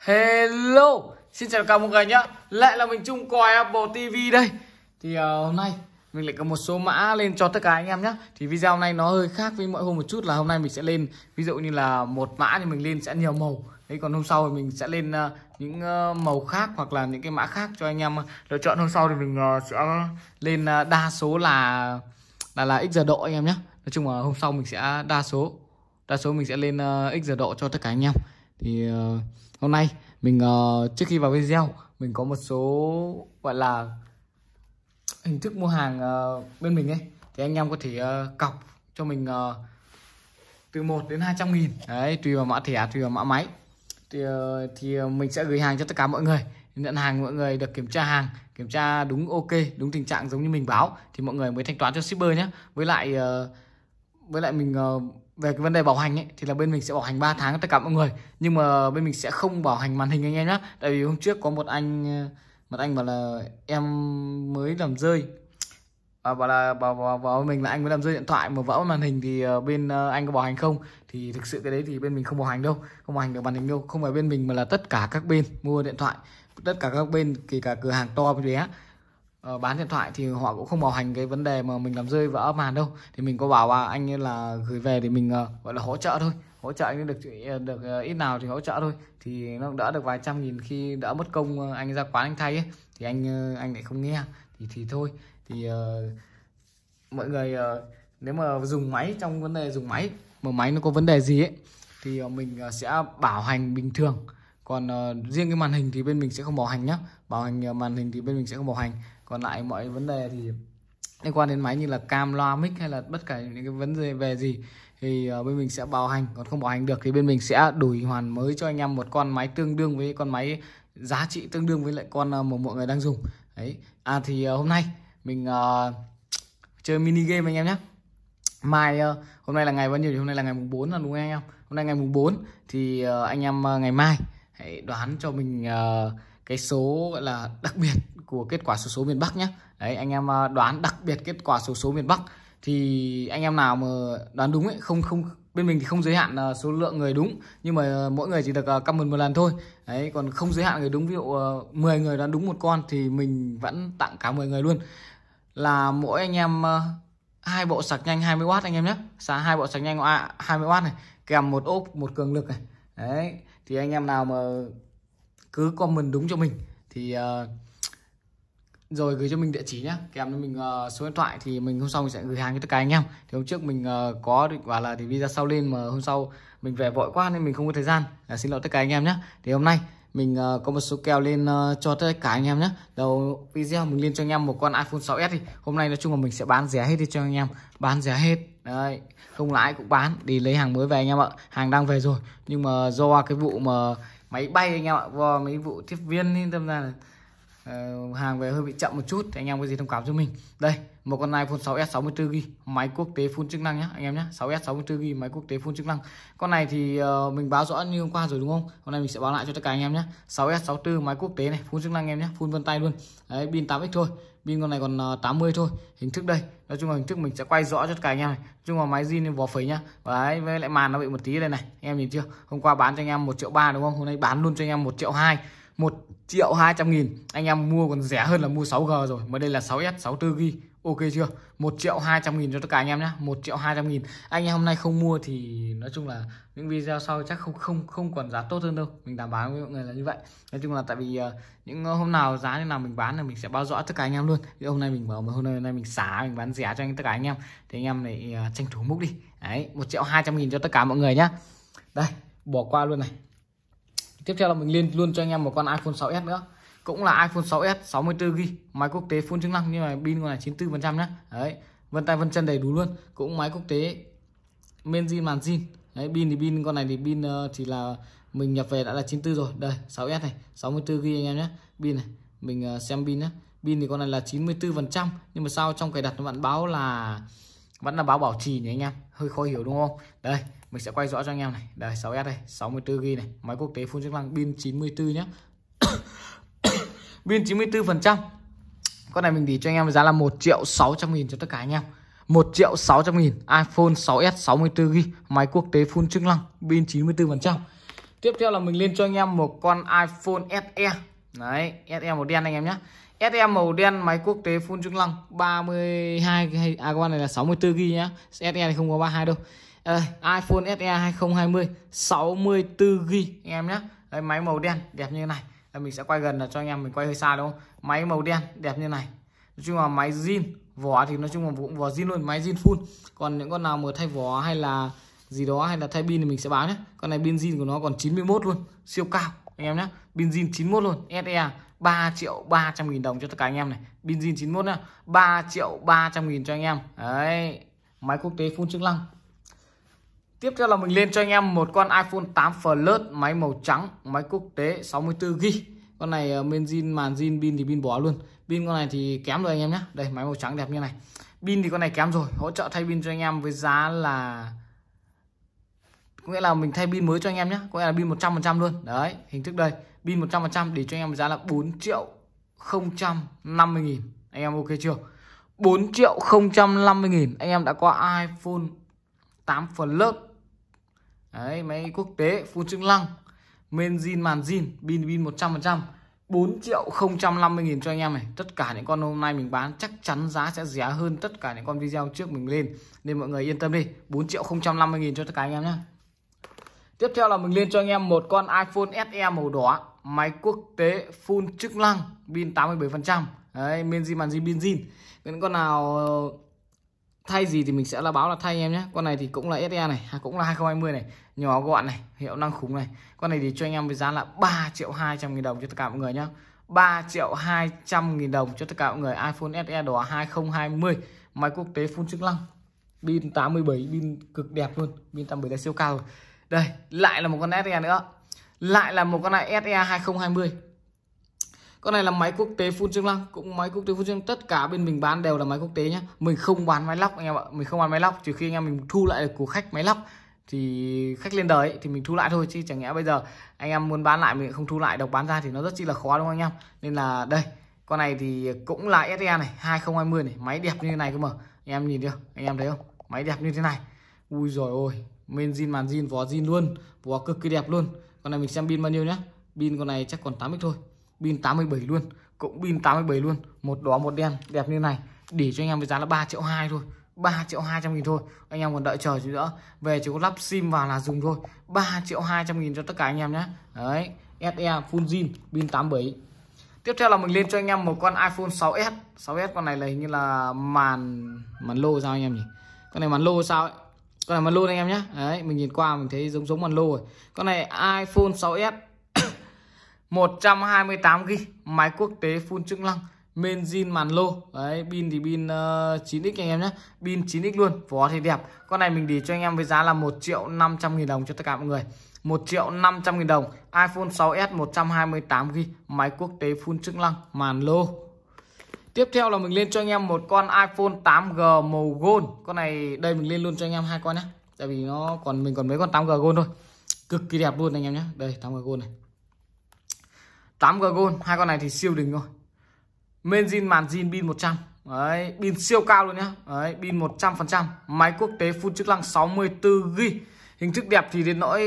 Hello, xin chào cả mọi người nhé. Lại là mình Chung coi Apple TV đây. Thì uh, hôm nay mình lại có một số mã lên cho tất cả anh em nhé thì video này nó hơi khác với mọi hôm một chút là hôm nay mình sẽ lên ví dụ như là một mã thì mình lên sẽ nhiều màu đấy còn hôm sau thì mình sẽ lên uh, những uh, màu khác hoặc là những cái mã khác cho anh em lựa chọn hôm sau thì mình uh, sẽ lên uh, đa số là là là x giờ độ anh em nhé nói chung là hôm sau mình sẽ đa số đa số mình sẽ lên uh, x giờ độ cho tất cả anh em thì uh, Hôm nay mình uh, trước khi vào video mình có một số gọi là hình thức mua hàng uh, bên mình ấy thì anh em có thể uh, cọc cho mình uh, từ 1 đến 200 nghìn đấy tùy vào mã thẻ tùy vào mã máy thì, uh, thì mình sẽ gửi hàng cho tất cả mọi người nhận hàng mọi người được kiểm tra hàng kiểm tra đúng ok đúng tình trạng giống như mình báo thì mọi người mới thanh toán cho shipper nhé với lại uh, với lại mình ờ, về cái vấn đề bảo hành ấy thì là bên mình sẽ bảo hành 3 tháng tất cả mọi người nhưng mà bên mình sẽ không bảo hành màn hình anh em nhé tại vì hôm trước có một anh ờ, một anh bảo là em mới làm rơi và bảo là bảo, bảo, bảo mình là anh mới làm rơi điện thoại mà vỡ màn hình thì ờ, bên anh có bảo hành không thì thực sự cái đấy thì bên mình không bảo hành đâu không bảo hành được màn hình đâu không phải bên mình mà là tất cả các bên mua điện thoại tất cả các bên kể cả cửa hàng to bé Ờ, bán điện thoại thì họ cũng không bảo hành cái vấn đề mà mình làm rơi vỡ màn đâu thì mình có bảo à, anh ấy là gửi về thì mình uh, gọi là hỗ trợ thôi hỗ trợ anh ấy được ờ, được uh, ít nào thì hỗ trợ thôi thì nó đỡ được vài trăm nghìn khi đỡ mất công anh ra quán anh thay ấy thì anh anh lại không nghe thì thì thôi thì uh, mọi người uh, nếu mà dùng máy trong vấn đề dùng máy mà máy nó có vấn đề gì ấy thì uh, mình uh, sẽ bảo hành bình thường còn uh, riêng cái màn hình thì bên mình sẽ không bảo hành nhá bảo hành uh, màn hình thì bên mình sẽ không bảo hành còn lại mọi vấn đề thì liên quan đến máy như là cam loa mic hay là bất kể những cái vấn đề về gì thì ờ, bên mình sẽ bảo hành còn không bảo hành được thì bên mình sẽ đổi hoàn mới cho anh em một con máy tương đương với con máy giá trị tương đương với lại con ờ, mà mọi người đang dùng đấy à thì ờ, hôm nay mình uh, chơi mini game anh em nhé mai uh, hôm nay là ngày bao nhiêu thì hôm nay là ngày mùng 4 là đúng không anh em hôm nay ngày mùng 4 thì uh, anh em uh, ngày mai hãy đoán cho mình uh, cái số gọi là đặc biệt của kết quả số số miền Bắc nhé đấy anh em à, đoán đặc biệt kết quả số số miền Bắc thì anh em nào mà đoán đúng ấy không không bên mình thì không giới hạn à, số lượng người đúng nhưng mà à, mỗi người chỉ được comment một lần thôi đấy còn không giới hạn người đúng ví dụ 10 người đoán đúng một con thì mình vẫn tặng cả 10 người luôn là mỗi anh em hai bộ sạc nhanh 20W anh em nhé sạc hai bộ sạc nhanh 20W này kèm một ốp một cường lực này đấy thì anh em nào mà cứ comment đúng cho mình thì uh, rồi gửi cho mình địa chỉ nhé kèm cho mình uh, số điện thoại thì mình hôm sau mình sẽ gửi hàng cho tất cả anh em thì hôm trước mình uh, có định quả là thì video sau lên mà hôm sau mình về vội quá nên mình không có thời gian à, xin lỗi tất cả anh em nhé thì hôm nay mình uh, có một số kèo lên uh, cho tất cả anh em nhé đầu video mình lên cho anh em một con iPhone 6s đi hôm nay nói chung là mình sẽ bán rẻ hết đi cho anh em bán rẻ hết đấy không lãi cũng bán đi lấy hàng mới về anh em ạ hàng đang về rồi nhưng mà do cái vụ mà máy bay anh em ạ do mấy vụ tiếp viên nên tâm ra là Ờ, hàng về hơi bị chậm một chút thì anh em có gì thông cảm cho mình đây một con iPhone 6s 64 g máy quốc tế full chức năng nhá anh em nhá 6s 64 g máy quốc tế full chức năng con này thì uh, mình báo rõ như hôm qua rồi đúng không hôm nay mình sẽ báo lại cho tất cả anh em nhá 6s 64 máy quốc tế này full chức năng anh em nhá full vân tay luôn đấy pin 8x thôi pin con này còn uh, ờ, 80 thôi hình thức đây nói chung là hình thức mình sẽ quay rõ cho tất cả anh em này nói chung là máy zin vỏ phẩy nhá đấy với lại màn nó bị một tí đây này anh em nhìn chưa hôm qua bán cho anh em một triệu ba đúng không hôm nay bán luôn cho anh em một triệu hai 1 triệu 200 nghìn anh em mua còn rẻ hơn là mua 6G rồi mà đây là 6S 64GB ok chưa 1 triệu 200 nghìn cho tất cả anh em nhé 1 triệu 200 nghìn anh em hôm nay không mua thì nói chung là những video sau chắc không không không còn giá tốt hơn đâu mình đảm bảo với mọi người là như vậy nói chung là tại vì ờ, những hôm nào giá như nào mình bán thì mình sẽ báo rõ tất cả anh em luôn thì hôm nay mình bảo mà hôm nay, mình xả mình bán rẻ cho anh tất cả anh em thì anh em này ờ, tranh thủ múc đi đấy 1 triệu 200 nghìn cho tất cả mọi người nhé. đây bỏ qua luôn này tiếp theo là mình lên luôn cho anh em một con iPhone 6s nữa cũng là iPhone 6s 64GB máy quốc tế full chức năng nhưng mà pin còn là 94% nhé đấy vân tay vân chân đầy đủ luôn cũng máy quốc tế men zin màn zin đấy pin thì pin con này thì pin thì ờ, là mình nhập về đã là 94 rồi đây 6s này 64GB anh em nhé pin này mình ờ, xem pin nhé pin thì con này là 94% nhưng mà sao trong cài đặt nó vẫn báo là vẫn là báo bảo trì nhỉ anh em hơi khó hiểu đúng không đây mình sẽ quay rõ cho anh em này đây 6S đây 64 g này máy quốc tế full chức năng pin 94 nhé pin 94 phần trăm con này mình để cho anh em giá là 1 triệu 600 nghìn cho tất cả anh em 1 triệu 600 nghìn iPhone 6s 64 g máy quốc tế full chức năng pin 94 phần trăm tiếp theo là mình lên cho anh em một con iPhone SE đấy SE màu đen anh em nhé SE màu đen máy quốc tế full chức năng 32 à con này là 64 g nhá. SE này không có 32 đâu đây, iPhone SE 2020 64 g anh em nhé đây, máy màu đen đẹp như này đây, mình sẽ quay gần là cho anh em mình quay hơi xa đúng không máy màu đen đẹp như này nói chung là máy zin vỏ thì nói chung là cũng vỏ zin luôn máy zin full còn những con nào mà thay vỏ hay là gì đó hay là thay pin thì mình sẽ báo nhé con này pin zin của nó còn 91 luôn siêu cao anh em nhé pin zin 91 luôn SE 3 triệu 300 nghìn đồng cho tất cả anh em này pin zin 91 nhá 3 triệu 300 nghìn cho anh em đấy máy quốc tế full chức năng Tiếp theo là mình lên cho anh em một con iPhone 8 Plus máy màu trắng, máy quốc tế 64GB. Con này ờ, bên zin màn zin pin thì pin bỏ luôn. Pin con này thì kém rồi anh em nhé. Đây máy màu trắng đẹp như này. Pin thì con này kém rồi, hỗ trợ thay pin cho anh em với giá là có nghĩa là mình thay pin mới cho anh em nhé có nghĩa là pin 100% luôn đấy hình thức đây pin 100% để cho anh em giá là 4 triệu 050 nghìn anh em ok chưa 4 triệu 050 nghìn anh em đã có iPhone 8 Plus Đấy, máy quốc tế full chức năng men zin màn zin Pin pin 100% 4 triệu 050 nghìn cho anh em này Tất cả những con hôm nay mình bán chắc chắn giá sẽ rẻ hơn tất cả những con video trước mình lên Nên mọi người yên tâm đi 4 triệu 050 nghìn cho tất cả anh em nhé Tiếp theo là mình lên cho anh em một con iPhone SE màu đỏ Máy quốc tế full chức năng Pin 87% Đấy, men zin màn zin pin zin Những con nào thay gì thì mình sẽ là báo là thay em nhé con này thì cũng là SE này à, cũng là 2020 này nhỏ gọn này hiệu năng khủng này con này thì cho anh em với giá là 3 triệu 200 nghìn đồng cho tất cả mọi người nhé 3 triệu 200 nghìn đồng cho tất cả mọi người iPhone SE đỏ 2020 máy quốc tế full chức năng pin 87 pin cực đẹp luôn pin 87 là siêu cao rồi đây lại là một con SE nữa lại là một con này SE 2020 con này là máy quốc tế full chức năng cũng máy quốc tế full năng tất cả bên mình bán đều là máy quốc tế nhá mình không bán máy lóc anh em ạ mình không bán máy lóc trừ khi anh em mình thu lại được của khách máy lóc thì khách lên đời ấy, thì mình thu lại thôi chứ chẳng nhẽ bây giờ anh em muốn bán lại mình không thu lại độc bán ra thì nó rất chi là khó đúng không anh em nên là đây con này thì cũng là SE này 2020 này máy đẹp như thế này cơ mà anh em nhìn chưa anh em thấy không máy đẹp như thế này ui rồi ôi men zin màn zin vó zin luôn vó cực kỳ đẹp luôn con này mình xem pin bao nhiêu nhá pin con này chắc còn 80 thôi pin 87 luôn cũng pin 87 luôn một đỏ một đen đẹp như này để cho anh em với giá là 3 triệu 2 thôi 3 triệu 200 nghìn thôi Anh em còn đợi chờ gì nữa Về chỉ có lắp sim vào là dùng thôi 3 triệu 200 nghìn cho tất cả anh em nhé Đấy SE full zin pin 87 Tiếp theo là mình lên cho anh em một con iPhone 6s 6s con này là hình như là màn màn lô sao anh em nhỉ Con này màn lô sao ấy Con này màn lô anh em nhé Đấy mình nhìn qua mình thấy giống giống màn lô rồi Con này iPhone 6s 128GB máy quốc tế full chức năng main zin màn lô đấy pin thì pin uh, ờ, 9x anh em nhé pin 9x luôn vỏ thì đẹp con này mình để cho anh em với giá là 1 triệu 500 nghìn đồng cho tất cả mọi người 1 triệu 500 nghìn đồng iPhone 6s 128GB máy quốc tế full chức năng màn lô tiếp theo là mình lên cho anh em một con iPhone 8G màu gold con này đây mình lên luôn cho anh em hai con nhé tại vì nó còn mình còn mấy con 8G gold thôi cực kỳ đẹp luôn anh em nhé đây 8G gold này 8G Gold hai con này thì siêu đỉnh rồi main zin màn zin pin 100 đấy pin siêu cao luôn nhá đấy pin 100 phần trăm máy quốc tế full chức năng 64 g hình thức đẹp thì đến nỗi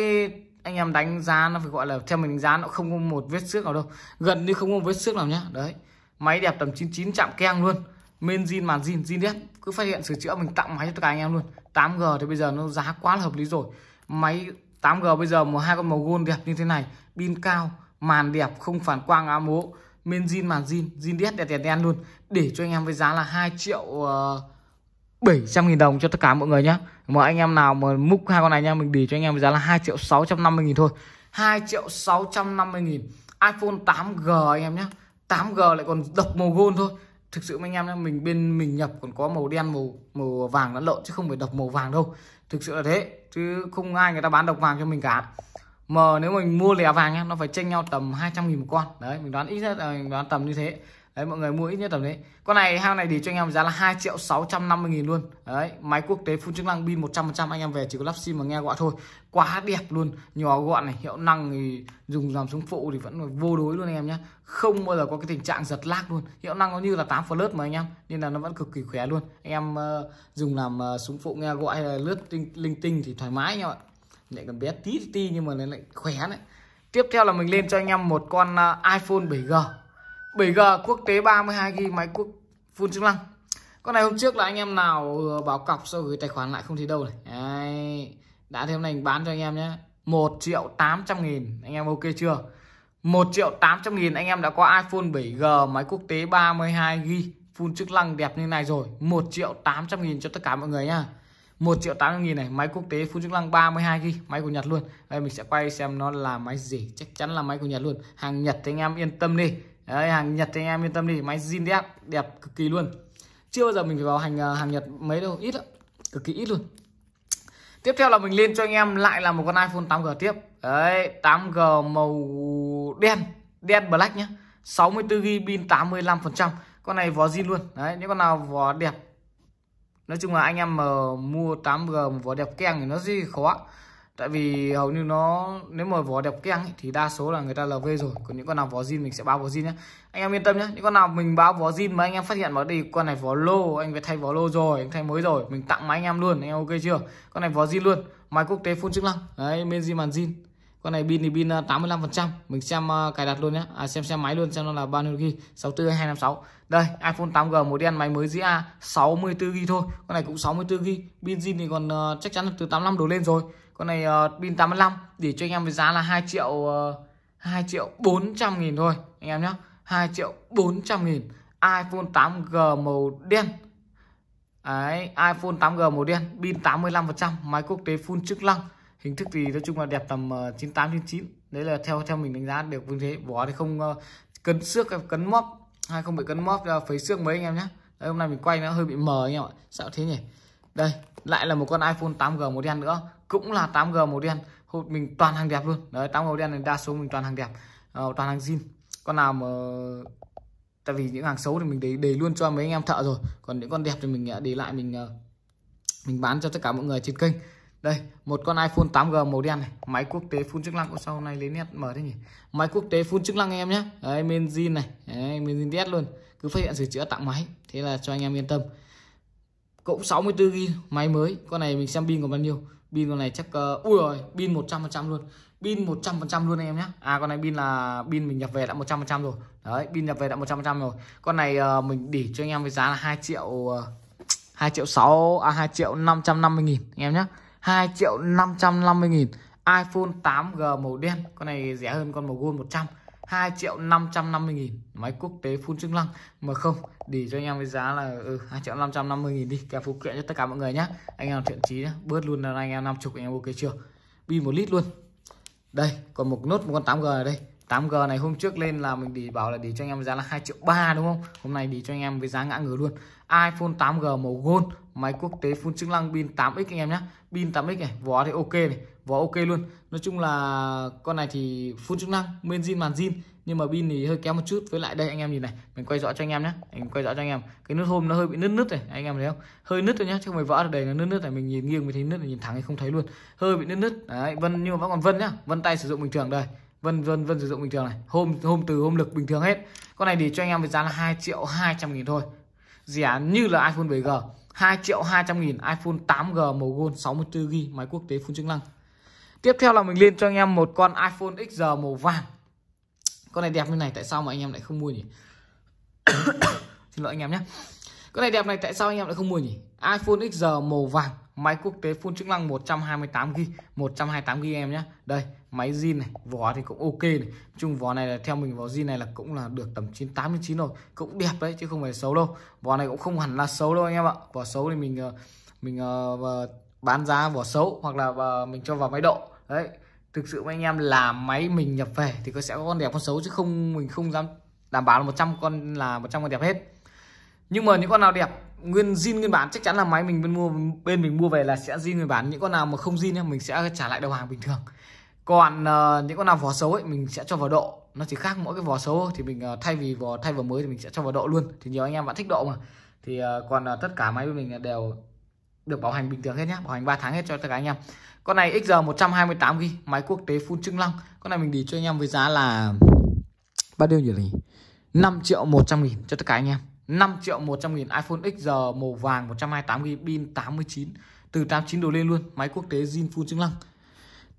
anh em đánh giá nó phải gọi là theo mình đánh giá nó không có một vết xước nào đâu gần như không có một vết xước nào nhá đấy máy đẹp tầm 99 chạm keng luôn main zin màn zin zin đét cứ phát hiện sửa chữa mình tặng máy cho tất cả anh em luôn 8G thì bây giờ nó giá quá là hợp lý rồi máy 8G bây giờ một hai con màu gold đẹp như thế này pin cao màn đẹp không phản quang áo mố men zin màn zin zin đét đẹp đèn đen luôn để cho anh em với giá là 2 triệu ờ, bảy trăm nghìn đồng cho tất cả mọi người nhé mọi anh em nào mà múc hai con này nha mình để cho anh em với giá là 2 triệu sáu trăm năm mươi nghìn thôi 2 triệu sáu trăm năm mươi nghìn iPhone 8G anh em nhé 8G lại còn độc màu gold thôi thực sự anh em nhé mình bên mình nhập còn có màu đen màu màu vàng lẫn lộn chứ không phải độc màu vàng đâu thực sự là thế chứ không ai người ta bán độc vàng cho mình cả mà nếu mình mua lẻ vàng nhá nó phải chênh nhau tầm 200 nghìn một con đấy mình đoán ít nhất là mình đoán tầm như thế đấy mọi người mua ít nhất tầm đấy con này hang này để cho anh em giá là 2 triệu 650 nghìn luôn đấy máy quốc tế full chức năng pin 100% anh em về chỉ có lắp sim mà nghe gọi thôi quá đẹp luôn nhỏ gọn này hiệu năng thì dùng làm súng phụ thì vẫn vô đối luôn anh em nhé không bao giờ có cái tình trạng giật lag luôn hiệu năng nó như là 8 flash mà anh em nên là nó vẫn cực kỳ khỏe luôn anh em uh, dùng làm uh, súng phụ nghe gọi hay là lướt tinh linh tinh thì thoải mái anh em ạ lại còn bé tí tí nhưng mà nó lại khỏe đấy tiếp theo là mình lên cho anh em một con à, iPhone 7G 7G quốc tế 32GB máy quốc full chức năng con này hôm trước là anh em nào ừ, báo cọc sau gửi tài khoản lại không thấy đâu này Đấy. đã thêm này bán cho anh em nhé 1 triệu 800 nghìn anh em ok chưa 1 triệu 800 nghìn anh em đã có iPhone 7G máy quốc tế 32GB full chức năng đẹp như này rồi 1 triệu 800 nghìn cho tất cả mọi người nhá 1 triệu 800 nghìn này máy quốc tế Phun chức năng 32 ghi máy của Nhật luôn đây mình sẽ quay xem nó là máy gì chắc chắn là máy của Nhật luôn hàng Nhật thì anh em yên tâm đi đấy hàng Nhật thì anh em yên tâm đi máy zin đẹp đẹp cực kỳ luôn chưa bao giờ mình phải vào hàng à, hàng Nhật mấy đâu ít lắm cực kỳ ít luôn tiếp theo là mình lên cho anh em lại là một con iPhone 8G tiếp đấy 8G màu đen đen black nhá 64 GB pin 85% con này vỏ zin luôn đấy những con nào vỏ đẹp nói chung là anh em mà mua 8G vỏ đẹp keng thì nó rất khó tại vì hầu như nó nếu mà vỏ đẹp keng thì đa số là người ta lv rồi còn những con nào vỏ zin mình sẽ báo vỏ zin nhé anh em yên tâm nhé những con nào mình báo vỏ zin mà anh em phát hiện bảo đi con này vỏ lô anh phải thay vỏ lô rồi anh thay mới rồi mình tặng máy anh em luôn anh em ok chưa con này vỏ zin luôn máy quốc tế full chức năng đấy bên zin màn zin con này pin thì pin 85% ờ, mình xem ờ, cài đặt luôn nhé à, xem xem máy luôn xem nó là bao nhiêu ghi 64 256 đây iPhone 8G màu đen máy mới dưới A 64 ghi thôi con này cũng 64 ghi pin zin thì còn uh, chắc chắn là từ 85 đổ lên rồi con này pin uh, 85 để cho anh em với giá là 2 triệu uh, 2 triệu 400 nghìn thôi anh em nhé 2 triệu 400 nghìn iPhone 8G màu đen Đấy, iPhone 8G màu đen, pin 85%, máy quốc tế full chức năng hình thức thì nói chung là đẹp tầm 98 ờ, 99 đấy là theo theo mình đánh giá được như thế bỏ thì không ờ, cấn xước cấn móp hay không bị cấn móp ra ờ, phấy xước mấy anh em nhé đây, hôm nay mình quay nó hơi bị mờ anh em ạ sao thế nhỉ đây lại là một con iPhone 8G màu đen nữa cũng là 8G màu đen hộp mình toàn hàng đẹp luôn đấy 8G màu đen này đa số mình toàn hàng đẹp uh, toàn hàng zin con nào mà tại vì những hàng xấu thì mình để để luôn cho mấy anh em thợ rồi còn những con đẹp thì mình để lại mình mình bán cho tất cả mọi người trên kênh đây, một con iPhone 8G màu đen này, máy quốc tế full chức năng có sau này lấy nét mở thế nhỉ. Máy quốc tế full chức năng anh em nhé. Đấy, men zin này, đấy, men zin DS luôn. Cứ phát hiện sửa chữa tặng máy, thế là cho anh em yên tâm. Cũng 64 g máy mới, con này mình xem pin còn bao nhiêu. Pin con này chắc uh, ui rồi, pin 100% luôn. Pin 100% luôn anh em nhé. À con này pin là pin mình nhập về đã 100% rồi. Đấy, pin nhập về đã 100% rồi. Con này uh, mình để cho anh em với giá là 2 triệu uh, ờ, 2 triệu 6 à 2 triệu 550 nghìn anh em nhé 2 triệu 550 nghìn iPhone 8G màu đen con này rẻ hơn con màu gold 100 2 triệu 550 nghìn máy quốc tế full chức năng mà không để cho anh em với giá là ừ, 2 triệu 550 nghìn đi kèm phụ kiện cho tất cả mọi người nhé anh em thiện trí nhé bớt luôn là anh em 50 anh em ok chưa pin một lít luôn đây còn một nốt một con 8G ở đây 8G này hôm trước lên là mình để bảo là để cho anh em giá là 2 triệu 3 đúng không hôm nay để cho anh em với giá ngã ngửa luôn iPhone 8G màu gold máy quốc tế phun chức năng pin 8x anh em nhé pin 8x này vỏ thì ok này vỏ ok luôn nói chung là con này thì phun chức năng nguyên zin màn zin nhưng mà pin thì hơi kém một chút với lại đây anh em nhìn này mình quay rõ cho anh em nhé mình quay rõ cho anh em cái nút hôm nó hơi bị nứt nứt này anh em thấy không hơi nứt rồi nhá chứ không phải vỡ đầy nó nứt nứt này mình nhìn nghiêng mình thấy nứt này nhìn thẳng thì không thấy luôn hơi bị nứt nứt đấy vân nhưng mà vẫn còn vân nhá vân tay sử dụng bình thường đây vân vân vân sử dụng bình thường này hôm hôm từ hôm lực bình thường hết con này để cho anh em với giá là hai triệu hai trăm nghìn thôi rẻ như là iPhone 7G 2 triệu 200 nghìn iPhone 8G màu gold 64GB máy quốc tế full chức năng Tiếp theo là mình lên cho anh em một con iPhone XR màu vàng Con này đẹp như này tại sao mà anh em lại không mua nhỉ Xin lỗi anh em nhé Con này đẹp này tại sao anh em lại không mua nhỉ iPhone XR màu vàng máy quốc tế phun chức năng 128GB 128GB em nhé đây máy zin này vỏ thì cũng ok này chung vỏ này là theo mình vỏ zin này là cũng là được tầm 989 rồi cũng đẹp đấy chứ không phải xấu đâu vỏ này cũng không hẳn là xấu đâu anh em ạ vỏ xấu thì mình ờ, mình ờ, bán giá vỏ xấu hoặc là mình cho vào máy độ đấy thực sự anh em làm máy mình nhập về thì có sẽ có con đẹp con xấu chứ không mình không dám đảm bảo là 100 con là 100 con đẹp hết nhưng mà những con nào đẹp nguyên zin nguyên bản chắc chắn là máy mình bên mua bên mình mua về là sẽ zin nguyên bản những con nào mà không zin thì mình sẽ trả lại đầu hàng bình thường còn uh, những con nào vỏ xấu ấy mình sẽ cho vào độ nó chỉ khác mỗi cái vỏ xấu thì mình uh, thay vì vỏ thay vỏ mới thì mình sẽ cho vào độ luôn thì nhiều anh em vẫn thích độ mà thì uh, còn uh, tất cả máy của mình đều được bảo hành bình thường hết nhé bảo hành 3 tháng hết cho tất cả anh em con này XR 128 g máy quốc tế full trưng long con này mình đi cho anh em với giá là bao nhiêu nhỉ 5 triệu 100 nghìn cho tất cả anh em 5 triệu 100 nghìn iPhone XR màu vàng 128GB pin 89 từ 89 đổ lên luôn máy quốc tế zin full chức năng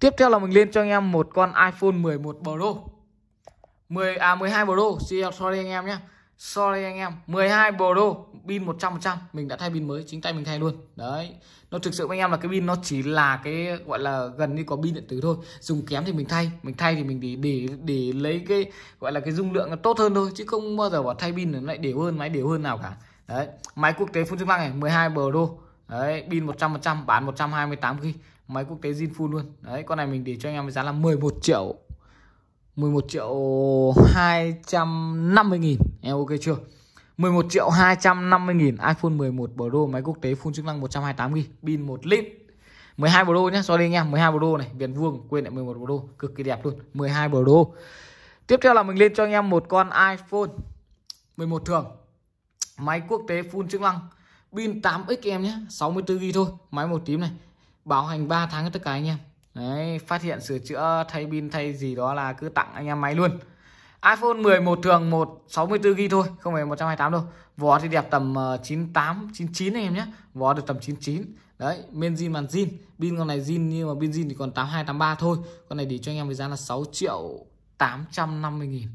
tiếp theo là mình lên cho anh em một con iPhone 11 Pro 10 à 12 Pro sorry anh em nhé sorry anh em 12 Pro pin 100% mình đã thay pin mới chính tay mình thay luôn đấy nó thực sự anh em là cái pin nó chỉ là cái gọi là gần như có pin điện tử thôi dùng kém thì mình thay mình thay thì mình để để để lấy cái gọi là cái dung lượng nó tốt hơn thôi chứ không bao giờ bỏ thay pin nó lại đều hơn máy đều hơn nào cả đấy máy quốc tế phun chức năng này 12 đô đấy pin 100 100 bán 128 gb máy quốc tế zin full luôn đấy con này mình để cho anh em với giá là 11 triệu 11 triệu 250 nghìn em ok chưa 11 triệu 250 nghìn iPhone 11 Pro máy quốc tế full chức năng 128GB pin 1 lít 12 Pro nhé sorry nha 12 Pro này viền Vuông quên lại 11 Pro cực kỳ đẹp luôn 12 Pro tiếp theo là mình lên cho anh em một con iPhone 11 thường máy quốc tế full chức năng pin 8x em nhé 64GB thôi máy màu tím này bảo hành 3 tháng tất cả anh em Đấy, phát hiện sửa chữa thay pin thay gì đó là cứ tặng anh em máy luôn iPhone 11 thường 164 64GB thôi không phải 128 đâu vỏ thì đẹp tầm 98 99 này em nhé vỏ được tầm 99 đấy men zin màn zin pin con này zin nhưng mà pin zin thì còn 82 83 thôi con này để cho anh em với giá là 6 triệu 850 nghìn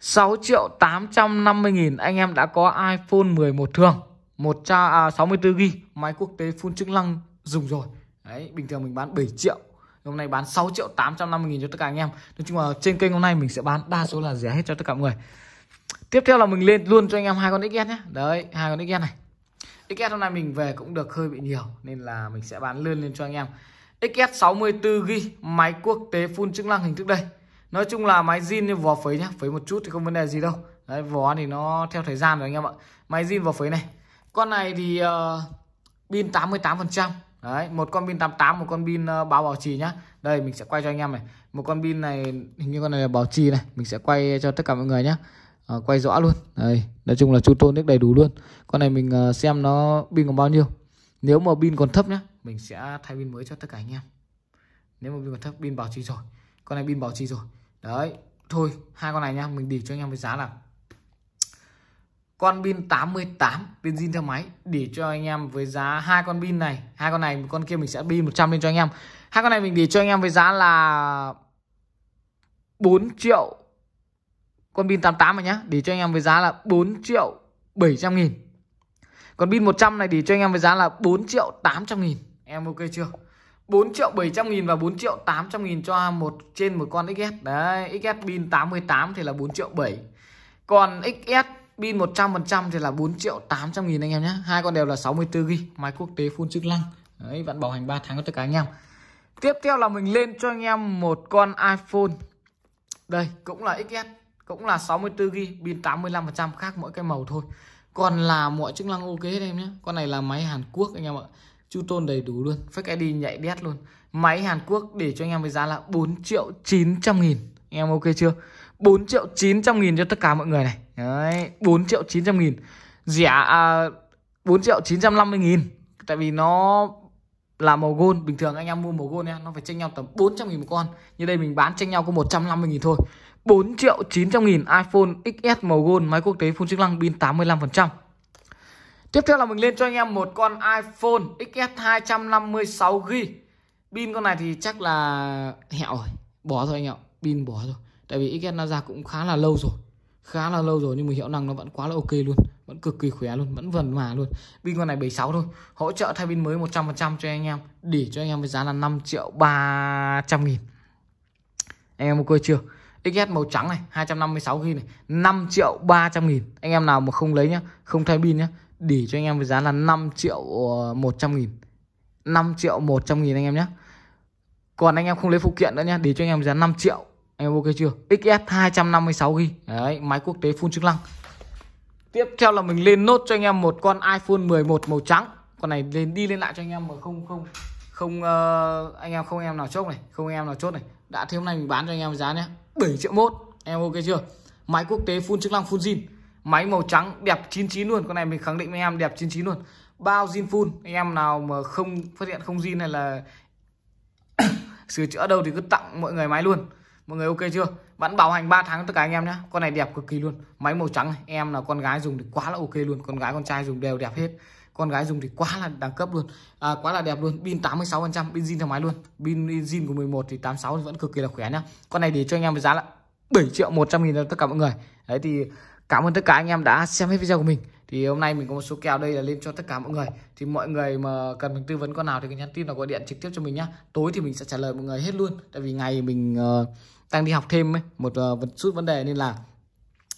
6 triệu 850 nghìn anh em đã có iPhone 11 thường 164GB à, máy quốc tế full chức năng dùng rồi đấy bình thường mình bán 7 triệu hôm nay bán 6 triệu 850 nghìn cho tất cả anh em nói chung là trên kênh hôm nay mình sẽ bán đa số là rẻ hết cho tất cả mọi người tiếp theo là mình lên luôn cho anh em hai con XS nhé đấy hai con XS này XS hôm nay mình về cũng được hơi bị nhiều nên là mình sẽ bán lươn lên cho anh em XS 64GB máy quốc tế full chức năng hình thức đây nói chung là máy zin như vỏ phấy nhá phấy một chút thì không vấn đề gì đâu đấy vỏ thì nó theo thời gian rồi anh em ạ máy zin vỏ phấy này con này thì uh, pin 88 phần trăm Đấy, một con pin 88, một con pin ờ, báo bảo trì nhá. Đây mình sẽ quay cho anh em này. Một con pin này hình như con này là bảo trì này, mình sẽ quay cho tất cả mọi người nhá. À, quay rõ luôn. Đây, nói chung là chu tôn nước đầy đủ luôn. Con này mình ờ, xem nó pin còn bao nhiêu. Nếu mà pin còn thấp nhá, mình sẽ thay pin mới cho tất cả anh em. Nếu mà pin còn thấp, pin bảo trì rồi. Con này pin bảo trì rồi. Đấy, thôi hai con này nhá, mình để cho anh em với giá là con pin 88 zin theo máy để cho anh em với giá hai con pin này hai con này con kia mình sẽ pin 100 lên cho anh em hai con này mình để cho anh em với giá là 4 triệu con pin 88 này nhá để cho anh em với giá là 4 triệu 700 nghìn còn pin 100 này để cho anh em với giá là 4 triệu 800 nghìn em ok chưa 4 triệu 700 nghìn và 4 triệu 800 nghìn cho một trên một con XS đấy XS pin 88 thì là 4 triệu 7 còn XS pin 100% thì là 4 triệu 800 nghìn anh em nhé hai con đều là 64 ghi, máy quốc tế full chức năng đấy vẫn bảo hành 3 tháng cho tất cả anh em tiếp theo là mình lên cho anh em một con iPhone đây cũng là XS cũng là 64 ghi, pin 85% khác mỗi cái màu thôi còn là mọi chức năng ok hết em nhé con này là máy Hàn Quốc anh em ạ chu tôn đầy đủ luôn fake ID nhạy đét luôn máy Hàn Quốc để cho anh em với giá là 4 triệu 900 nghìn anh em ok chưa 4 triệu 900 nghìn cho tất cả mọi người này Đấy 4 triệu 900 nghìn Rẻ à, 4 triệu 950 nghìn Tại vì nó là màu gold Bình thường anh em mua màu gold nha Nó phải tranh nhau tầm 400 nghìn một con Như đây mình bán tranh nhau có 150 nghìn thôi 4 triệu 900 nghìn iPhone XS màu gold Máy quốc tế full chức năng pin 85% Tiếp theo là mình lên cho anh em một con iPhone XS 256GB Pin con này thì chắc là hẹo rồi Bỏ thôi anh ạ Pin bỏ rồi tại vì xs nó ra cũng khá là lâu rồi khá là lâu rồi nhưng mà hiệu năng nó vẫn quá là ok luôn vẫn cực kỳ khỏe luôn vẫn vần mà luôn pin con này 76 thôi hỗ trợ thay pin mới 100% cho anh em để cho anh em với giá là 5 triệu 300 nghìn anh em coi chưa XS màu trắng này 256 nghìn này 5 triệu 300 nghìn anh em nào mà không lấy nhá không thay pin nhá để cho anh em với giá là 5 triệu 100 ờ, nghìn 5 triệu 100 nghìn anh em nhé Còn anh em không lấy phụ kiện nữa nhé Để cho anh em giá 5 triệu em ok chưa XS 256 gb đấy máy quốc tế full chức năng tiếp theo là mình lên nốt cho anh em một con iPhone 11 màu trắng con này lên đi lên lại cho anh em mà không không không uh, anh em không em nào chốt này không em nào chốt này đã thì hôm nay mình bán cho anh em giá nhé 7 triệu mốt em ok chưa máy quốc tế full chức năng full zin máy màu trắng đẹp 99 luôn con này mình khẳng định với anh em đẹp 99 luôn bao zin full anh em nào mà không phát hiện không zin này là sửa chữa đâu thì cứ tặng mọi người máy luôn mọi người ok chưa vẫn bảo hành 3 tháng tất cả anh em nhé con này đẹp cực kỳ luôn máy màu trắng này. em là con gái dùng thì quá là ok luôn con gái con trai dùng đều đẹp hết con gái dùng thì quá là đẳng cấp luôn à, quá là đẹp luôn pin 86 phần trăm pin zin thoải mái luôn pin zin của 11 thì 86 thì vẫn cực kỳ là khỏe nhá con này để cho anh em với giá là 7 triệu 100 nghìn tất cả mọi người đấy thì cảm ơn tất cả anh em đã xem hết video của mình thì hôm nay mình có một số kèo đây là lên cho tất cả mọi người thì mọi người mà cần mình tư vấn con nào thì cứ nhắn tin hoặc gọi điện trực tiếp cho mình nhá tối thì mình sẽ trả lời mọi người hết luôn tại vì ngày mình uh, đi học thêm ấy một uh, chút vấn đề nên là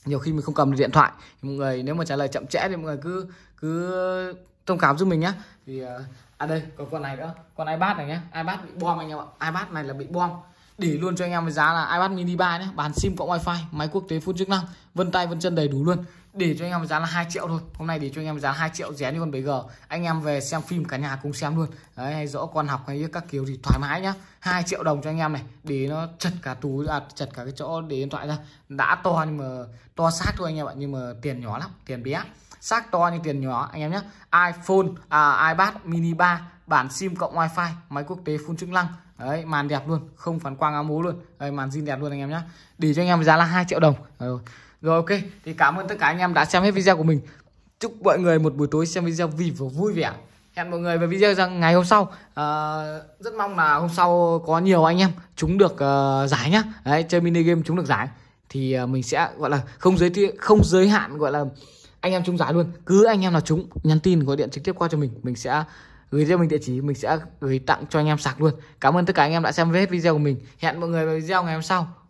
nhiều khi mình không cầm được điện thoại thì mọi người nếu mà trả lời chậm trễ thì mọi người cứ cứ thông cảm giúp mình nhá thì uh, à đây có con này nữa con ipad này nhá ipad bị bom anh em ạ ipad này là bị bom để luôn cho anh em với giá là iPad mini 3 nhé bán sim cộng wifi máy quốc tế full chức năng vân tay vân chân đầy đủ luôn để cho anh em với giá là 2 triệu thôi hôm nay để cho anh em với giá 2 triệu rẻ như con 7G anh em về xem phim cả nhà cùng xem luôn đấy hay rõ con học hay các kiểu thì thoải mái nhá 2 triệu đồng cho anh em này để nó chật cả túi à chật cả cái chỗ để điện thoại ra đã to nhưng mà to sát thôi anh em ạ nhưng mà tiền nhỏ lắm tiền bé xác to như tiền nhỏ anh em nhé iPhone à, iPad mini 3 bản sim cộng wi-fi máy quốc tế full chức năng đấy màn đẹp luôn không phản quang áo mố luôn đấy, màn zin đẹp luôn anh em nhé để cho anh em giá là 2 triệu đồng rồi. rồi ok thì cảm ơn tất cả anh em đã xem hết video của mình chúc mọi người một buổi tối xem video vì và vui vẻ hẹn mọi người về video rằng ngày hôm sau à, rất mong là hôm sau có nhiều anh em chúng được uh, giải nhá đấy chơi mini game chúng được giải thì uh, mình sẽ gọi là không giới thiệu không giới hạn gọi là anh em trúng giải luôn cứ anh em nào trúng nhắn tin gọi điện trực tiếp qua cho mình mình sẽ gửi cho mình địa chỉ mình sẽ gửi tặng cho anh em sạc luôn cảm ơn tất cả anh em đã xem hết video của mình hẹn mọi người vào video ngày hôm sau